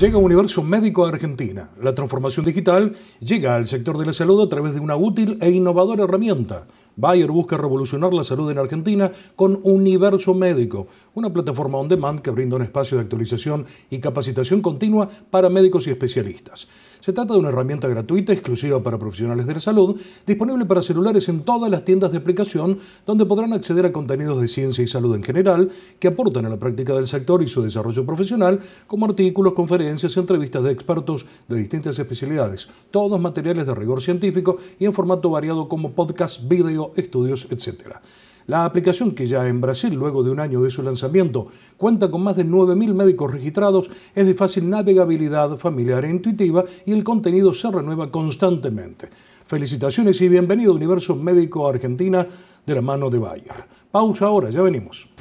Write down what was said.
Llega Universo Médico a Argentina. La transformación digital llega al sector de la salud a través de una útil e innovadora herramienta. Bayer busca revolucionar la salud en Argentina con Universo Médico, una plataforma on demand que brinda un espacio de actualización y capacitación continua para médicos y especialistas. Se trata de una herramienta gratuita exclusiva para profesionales de la salud, disponible para celulares en todas las tiendas de aplicación, donde podrán acceder a contenidos de ciencia y salud en general que aportan a la práctica del sector y su desarrollo profesional, como artículos, conferencias, entrevistas de expertos de distintas especialidades, todos materiales de rigor científico y en formato variado como podcast, video, estudios, etc. La aplicación, que ya en Brasil, luego de un año de su lanzamiento, cuenta con más de 9.000 médicos registrados, es de fácil navegabilidad familiar e intuitiva y el contenido se renueva constantemente. Felicitaciones y bienvenido a Universo Médico Argentina de la mano de Bayer. Pausa ahora, ya venimos.